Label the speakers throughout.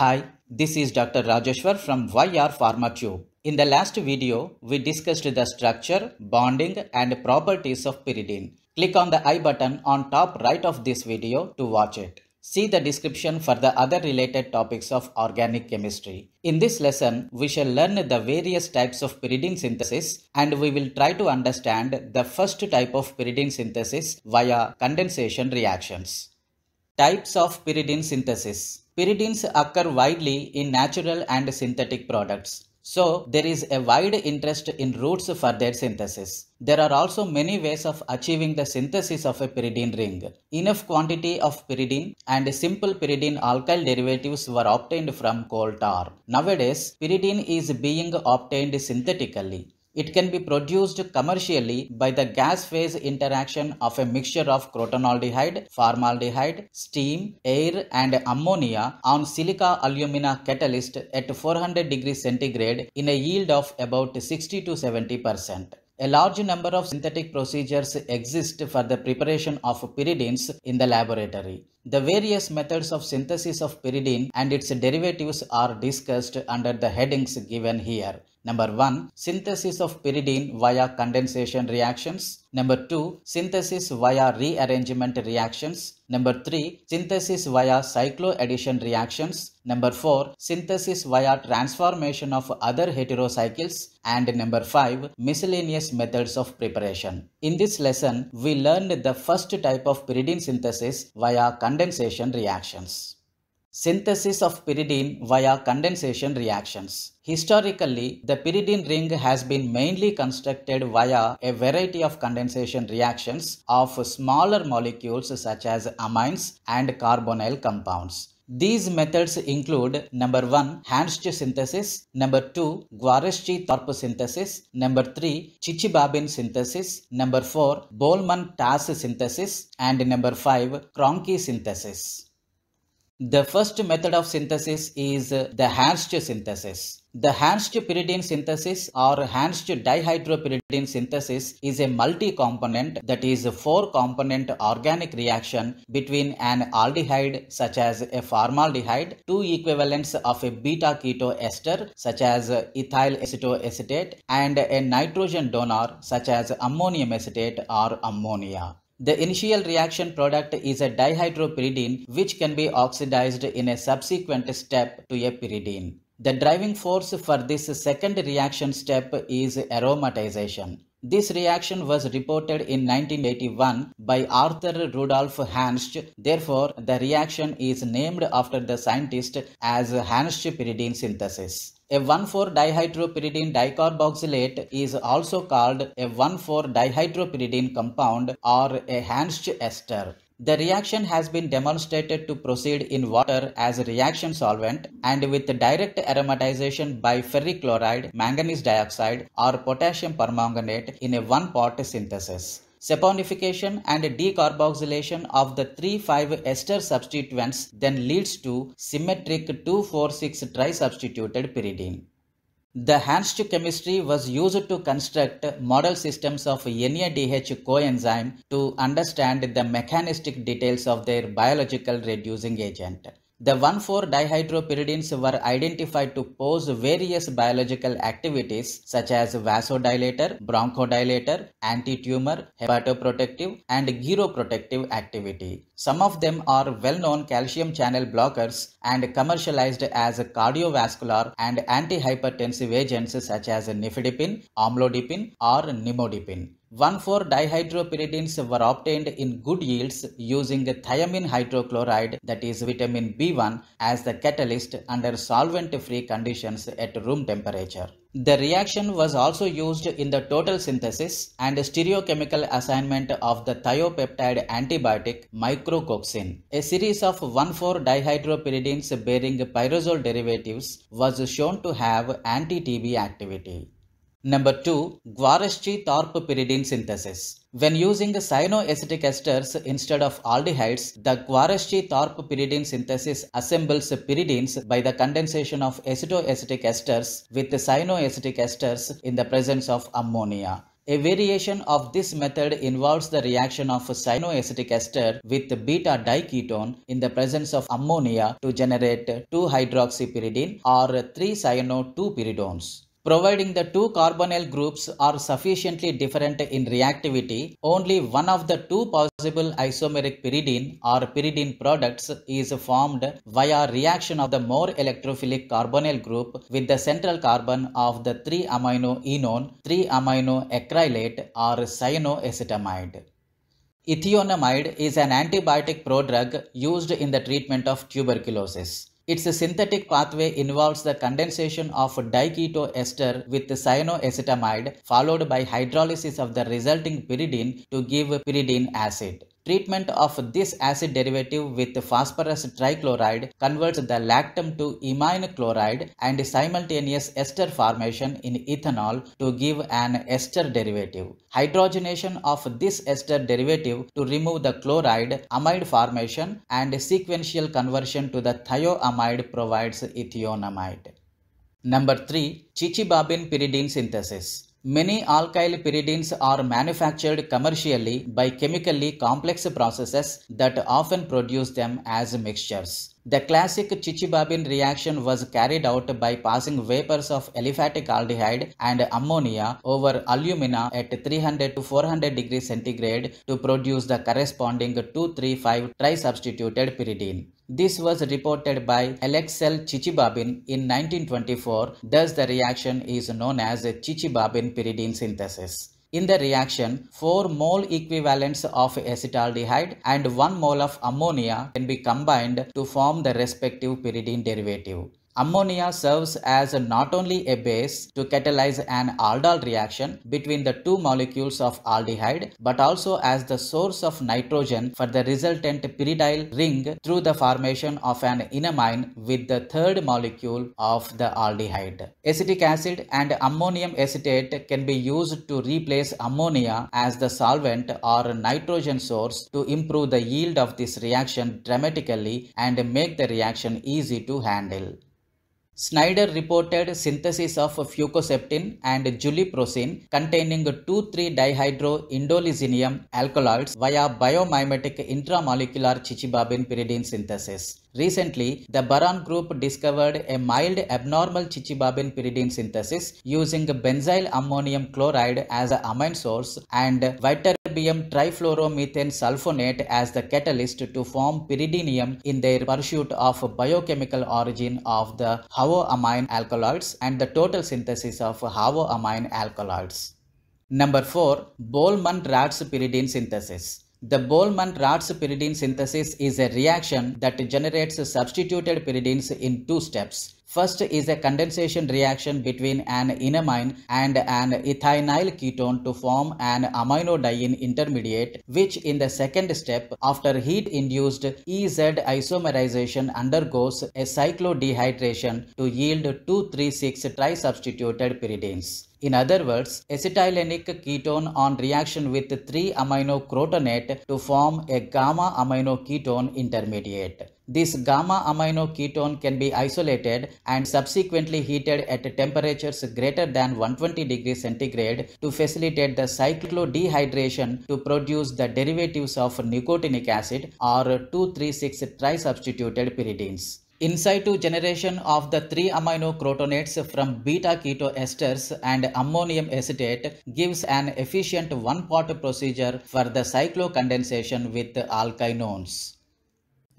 Speaker 1: Hi, this is Dr. Rajeshwar from YR PharmaTube. In the last video, we discussed the structure, bonding and properties of pyridine. Click on the I button on top right of this video to watch it. See the description for the other related topics of organic chemistry. In this lesson, we shall learn the various types of pyridine synthesis and we will try to understand the first type of pyridine synthesis via condensation reactions. Types of pyridine synthesis Pyridines occur widely in natural and synthetic products. So, there is a wide interest in roots for their synthesis. There are also many ways of achieving the synthesis of a pyridine ring. Enough quantity of pyridine and simple pyridine alkyl derivatives were obtained from coal tar. Nowadays, pyridine is being obtained synthetically. It can be produced commercially by the gas phase interaction of a mixture of crotonaldehyde, formaldehyde, steam, air and ammonia on silica alumina catalyst at 400 degrees centigrade in a yield of about 60 to 70 percent. A large number of synthetic procedures exist for the preparation of pyridines in the laboratory. The various methods of synthesis of pyridine and its derivatives are discussed under the headings given here. Number 1. Synthesis of pyridine via condensation reactions. Number 2. Synthesis via rearrangement reactions. Number 3. Synthesis via cycloaddition reactions. Number 4. Synthesis via transformation of other heterocycles. And number 5. Miscellaneous methods of preparation. In this lesson, we learned the first type of pyridine synthesis via condensation reactions. Synthesis of pyridine via condensation reactions. Historically, the pyridine ring has been mainly constructed via a variety of condensation reactions of smaller molecules such as amines and carbonyl compounds. These methods include number 1 Hansch synthesis, number 2 Guarisch-Thorpe synthesis, number 3 Chichibabin synthesis, number 4 Bolman-Tass synthesis and number 5 Kronkey synthesis. The first method of synthesis is uh, the Hansch's synthesis. The Hansch pyridine synthesis or Hansch dihydropyridine synthesis is a multi-component that is a four-component organic reaction between an aldehyde such as a formaldehyde, two equivalents of a beta-keto ester such as ethyl acetoacetate and a nitrogen donor such as ammonium acetate or ammonia. The initial reaction product is a dihydropyridine which can be oxidized in a subsequent step to a pyridine. The driving force for this second reaction step is aromatization. This reaction was reported in 1981 by Arthur Rudolf Hansch. Therefore, the reaction is named after the scientist as Hansch pyridine synthesis. A 1,4-dihydropyridine dicarboxylate is also called a 1,4-dihydropyridine compound or a Hansch ester. The reaction has been demonstrated to proceed in water as a reaction solvent and with direct aromatization by ferric chloride, manganese dioxide or potassium permanganate in a one-pot synthesis saponification and decarboxylation of the 3,5 ester substituents then leads to symmetric 2,4,6 trisubstituted pyridine. The Hansch chemistry was used to construct model systems of NADH coenzyme to understand the mechanistic details of their biological reducing agent. The 1,4-dihydropyridines were identified to pose various biological activities such as vasodilator, bronchodilator, anti-tumor, hepatoprotective, and gyroprotective activity. Some of them are well-known calcium channel blockers and commercialized as cardiovascular and antihypertensive agents such as nifedipine, amlodipine, or nimodipine. 1,4-dihydropyridines were obtained in good yields using thiamine hydrochloride that is vitamin B1 as the catalyst under solvent-free conditions at room temperature. The reaction was also used in the total synthesis and stereochemical assignment of the thiopeptide antibiotic microcoxin. A series of 1,4-dihydropyridines bearing pyrazole derivatives was shown to have anti-TB activity. Number 2. Guaraschi Thorpe pyridine synthesis. When using cyanoacetic esters instead of aldehydes, the Guaraschi Thorpe pyridine synthesis assembles pyridines by the condensation of acetoacetic esters with cyanoacetic esters in the presence of ammonia. A variation of this method involves the reaction of cyanoacetic ester with beta diketone in the presence of ammonia to generate 2 hydroxypyridine or 3 cyano 2 pyridones. Providing the two carbonyl groups are sufficiently different in reactivity, only one of the two possible isomeric pyridine or pyridine products is formed via reaction of the more electrophilic carbonyl group with the central carbon of the 3-amino enone, 3-amino acrylate or cyanoacetamide. Ethionamide is an antibiotic prodrug used in the treatment of tuberculosis. It's a synthetic pathway involves the condensation of diketo ester with cyanoacetamide followed by hydrolysis of the resulting pyridine to give pyridine acid. Treatment of this acid derivative with phosphorus trichloride converts the lactam to imine chloride and simultaneous ester formation in ethanol to give an ester derivative. Hydrogenation of this ester derivative to remove the chloride, amide formation and sequential conversion to the thioamide provides ethionamide. Number 3. Chichibabin pyridine synthesis. Many alkyl pyridines are manufactured commercially by chemically complex processes that often produce them as mixtures. The classic Chichibabin reaction was carried out by passing vapors of aliphatic aldehyde and ammonia over alumina at 300 to 400 degrees centigrade to produce the corresponding 2,3,5 trisubstituted pyridine. This was reported by Alexel Chichibabin in 1924, thus the reaction is known as Chichibabin pyridine synthesis. In the reaction, 4 mole equivalents of acetaldehyde and 1 mole of ammonia can be combined to form the respective pyridine derivative. Ammonia serves as not only a base to catalyze an aldol reaction between the two molecules of aldehyde but also as the source of nitrogen for the resultant pyridyl ring through the formation of an enamine with the third molecule of the aldehyde. Acetic acid and ammonium acetate can be used to replace ammonia as the solvent or nitrogen source to improve the yield of this reaction dramatically and make the reaction easy to handle. Snyder reported synthesis of fucoseptin and juliprocin containing 23 three-dihydroindolizinium alkaloids via biomimetic intramolecular chichibabin pyridine synthesis. Recently, the Baran group discovered a mild abnormal chichibabin pyridine synthesis using benzyl ammonium chloride as an amine source and viterbium trifluoromethane sulfonate as the catalyst to form pyridinium in their pursuit of biochemical origin of the haloamine alkaloids and the total synthesis of haloamine alkaloids. Number 4. Bolman-Rats pyridine synthesis the Bolman-Rats pyridine synthesis is a reaction that generates substituted pyridines in two steps. First is a condensation reaction between an enamine and an ethinyl ketone to form an aminodiene intermediate, which in the second step, after heat-induced EZ isomerization undergoes a cyclodehydration to yield 2,3,6 trisubstituted pyridines. In other words, acetylenic ketone on reaction with 3 amino crotonate to form a gamma amino ketone intermediate. This gamma amino ketone can be isolated and subsequently heated at temperatures greater than 120 degrees centigrade to facilitate the cyclodehydration to produce the derivatives of nicotinic acid or 2,3,6 trisubstituted pyridines. Insight to generation of the three amino crotonates from beta-keto esters and ammonium acetate gives an efficient one-pot procedure for the cyclocondensation with alkynones.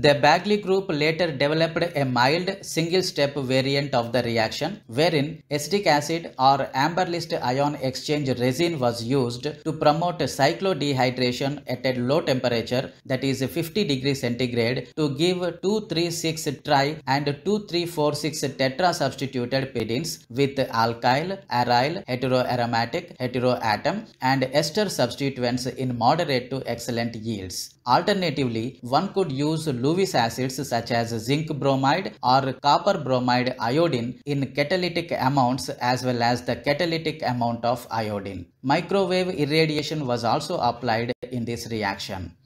Speaker 1: The Bagley group later developed a mild single-step variant of the reaction wherein acetic acid or amberlist ion exchange resin was used to promote cyclodehydration at a low temperature that is 50 degrees centigrade to give 2,3,6 tri and 2,3,4,6 tetra substituted pedins with alkyl, aryl, heteroaromatic, heteroatom and ester substituents in moderate to excellent yields. Alternatively, one could use Lewis acids such as zinc bromide or copper bromide iodine in catalytic amounts as well as the catalytic amount of iodine. Microwave irradiation was also applied in this reaction.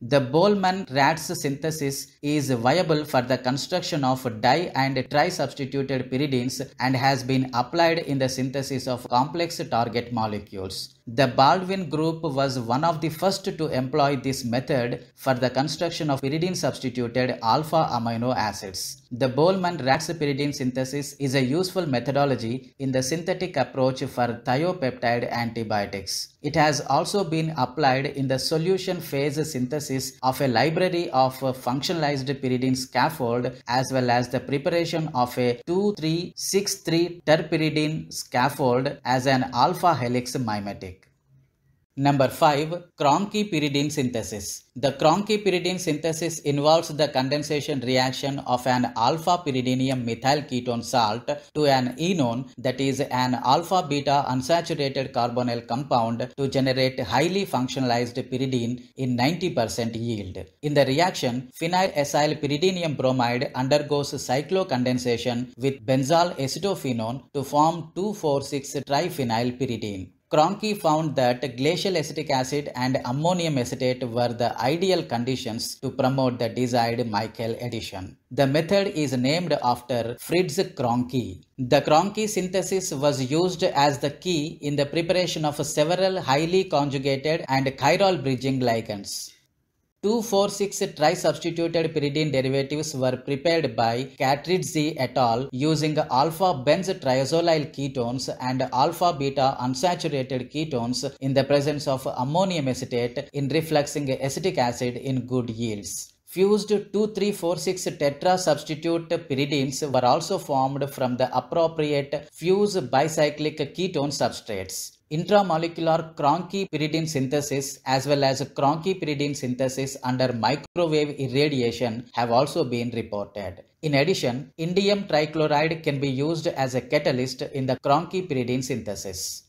Speaker 1: The Boltzmann rats synthesis is viable for the construction of di and tri-substituted pyridines and has been applied in the synthesis of complex target molecules. The Baldwin group was one of the first to employ this method for the construction of pyridine substituted alpha amino acids. The Bolman Rats pyridine synthesis is a useful methodology in the synthetic approach for thiopeptide antibiotics. It has also been applied in the solution phase synthesis of a library of functionalized pyridine scaffold as well as the preparation of a 2,3,6,3 terpyridine scaffold as an alpha helix mimetic. Number 5. Cronky pyridine synthesis. The Cronky pyridine synthesis involves the condensation reaction of an alpha pyridinium methyl ketone salt to an enone that is an alpha beta unsaturated carbonyl compound to generate highly functionalized pyridine in 90% yield. In the reaction, phenyl acyl pyridinium bromide undergoes cyclocondensation with benzyl acetophenone to form 2,4,6 triphenyl pyridine. Cronky found that glacial acetic acid and ammonium acetate were the ideal conditions to promote the desired Michael addition. The method is named after Fritz Cronky. The Cronky synthesis was used as the key in the preparation of several highly conjugated and chiral bridging ligands. 246 tri-substituted pyridine derivatives were prepared by Catridge et al. using alpha-benz-triazolyl ketones and alpha-beta-unsaturated ketones in the presence of ammonium acetate in refluxing acetic acid in good yields. Fused 2346 tetra substitute pyridines were also formed from the appropriate fused bicyclic ketone substrates intramolecular cronchipyridine synthesis as well as cronchipyridine synthesis under microwave irradiation have also been reported. In addition, indium trichloride can be used as a catalyst in the cronchipyridine synthesis.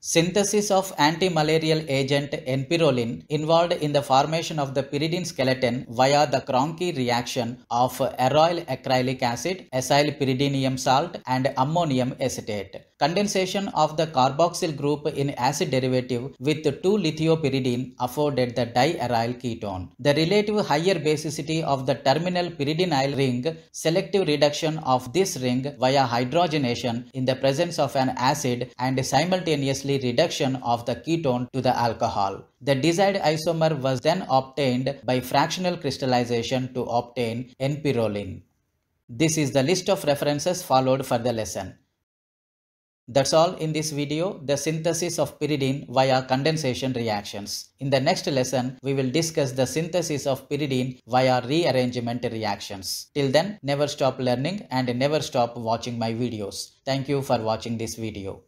Speaker 1: Synthesis of anti-malarial agent enpyrolin involved in the formation of the pyridine skeleton via the Cronchi reaction of aryl acrylic acid, acyl pyridinium salt and ammonium acetate. Condensation of the carboxyl group in acid derivative with 2-lithiopyridine afforded the diaryl ketone. The relative higher basicity of the terminal pyridinyl ring, selective reduction of this ring via hydrogenation in the presence of an acid and simultaneously reduction of the ketone to the alcohol. The desired isomer was then obtained by fractional crystallization to obtain n-pyrroline. This is the list of references followed for the lesson. That's all in this video, the synthesis of pyridine via condensation reactions. In the next lesson, we will discuss the synthesis of pyridine via rearrangement reactions. Till then, never stop learning and never stop watching my videos. Thank you for watching this video.